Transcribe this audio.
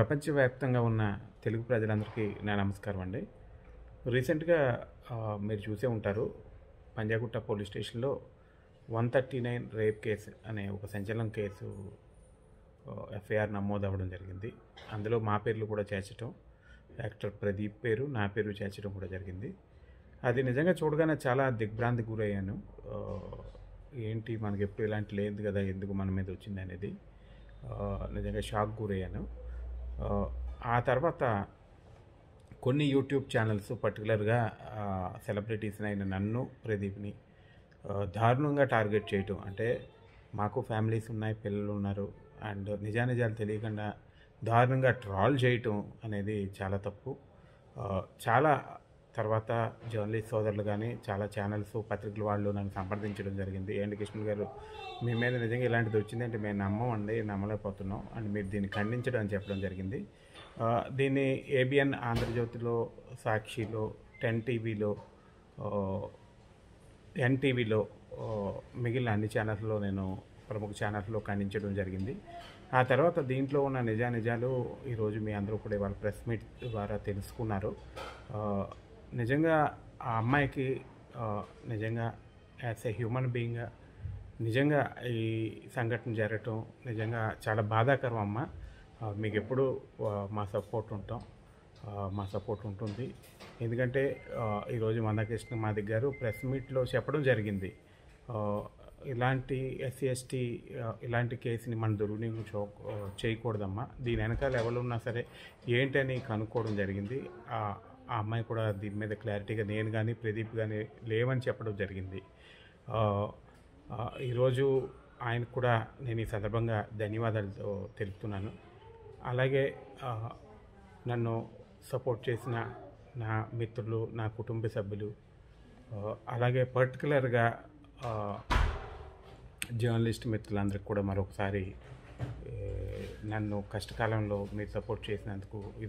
ప్రపంచవ్యాప్తంగా ఉన్న తెలుగు ప్రజలందరికీ నా నమస్కారం అండి రీసెంట్గా మీరు చూసే ఉంటారు పంజాగుట్ట పోలీస్ స్టేషన్లో one thirty nine rape case అనే ఒక సంచలనం కేసు ఎఫ్ఐఆర్ నమోదు అవ్వడం జరిగింది అందులో మా పేర్లు కూడా చేర్చడం డాక్టర్ ప్రదీప్ పేరు నా పేరు చేర్చడం కూడా జరిగింది అది నిజంగా చూడగానే చాలా దిగ్భ్రాంతి గురయ్యాను ఏంటి మనకి ఎప్పుడు ఇలాంటి లేదు కదా ఎందుకు మన మీద వచ్చింది అనేది నిజంగా షాక్ గురయ్యాను ఆ తర్వాత కొన్ని యూట్యూబ్ ఛానల్స్ పర్టికులర్గా సెలబ్రిటీస్ని అయిన నన్ను ప్రదీప్ని దారుణంగా టార్గెట్ చేయటం అంటే మాకు ఫ్యామిలీస్ ఉన్నాయి పిల్లలు ఉన్నారు అండ్ నిజానిజాలు తెలియకుండా దారుణంగా ట్రాల్ చేయటం అనేది చాలా తప్పు చాలా తర్వాత జర్నలిస్ట్ సోదరులు కానీ చాలా ఛానల్స్ పత్రికల వాళ్ళు నన్ను సంప్రదించడం జరిగింది ఏంటి కృష్ణుడు గారు మీ మీద నిజంగా ఇలాంటిది వచ్చిందంటే మేము నమ్మమండి నమ్మలేకపోతున్నాం అండ్ మీరు దీన్ని ఖండించడం అని చెప్పడం జరిగింది దీన్ని ఏబిఎన్ ఆంధ్రజ్యోతిలో సాక్షిలో టెన్ టీవీలో ఎన్టీవీలో మిగిలిన అన్ని ఛానల్స్లో నేను ప్రముఖ ఛానల్స్లో ఖండించడం జరిగింది ఆ తర్వాత దీంట్లో ఉన్న నిజానిజాలు ఈరోజు మీ అందరూ కూడా ఇవాళ ప్రెస్ మీట్ ద్వారా తెలుసుకున్నారు నిజంగా ఆ అమ్మాయికి నిజంగా యాజ్ ఏ హ్యూమన్ బీయింగ్ నిజంగా ఈ సంఘటన జరగటం నిజంగా చాలా బాధాకరం అమ్మ మీకు ఎప్పుడు మా సపోర్ట్ ఉంటాం మా సపోర్ట్ ఉంటుంది ఎందుకంటే ఈరోజు మందకృష్ణ మాది గారు ప్రెస్ మీట్లో చెప్పడం జరిగింది ఇలాంటి ఎస్సీ ఎస్టీ ఇలాంటి కేసుని మన దుర్వినియోగం చో చేయకూడదమ్మా దీని వెనకాల ఎవరున్నా సరే ఏంటని కనుక్కోవడం జరిగింది ఆ అమ్మాయి కూడా దీని మీద క్లారిటీగా నేను కానీ ప్రదీప్ కానీ లేవని చెప్పడం జరిగింది ఈరోజు ఆయనకు కూడా నేను ఈ సందర్భంగా ధన్యవాదాలు తెలుపుతున్నాను అలాగే నన్ను సపోర్ట్ చేసిన నా మిత్రులు నా కుటుంబ సభ్యులు అలాగే పర్టికులర్గా జర్నలిస్ట్ మిత్రులందరికీ కూడా మరొకసారి నన్ను కష్టకాలంలో మీరు సపోర్ట్ చేసినందుకు ఇది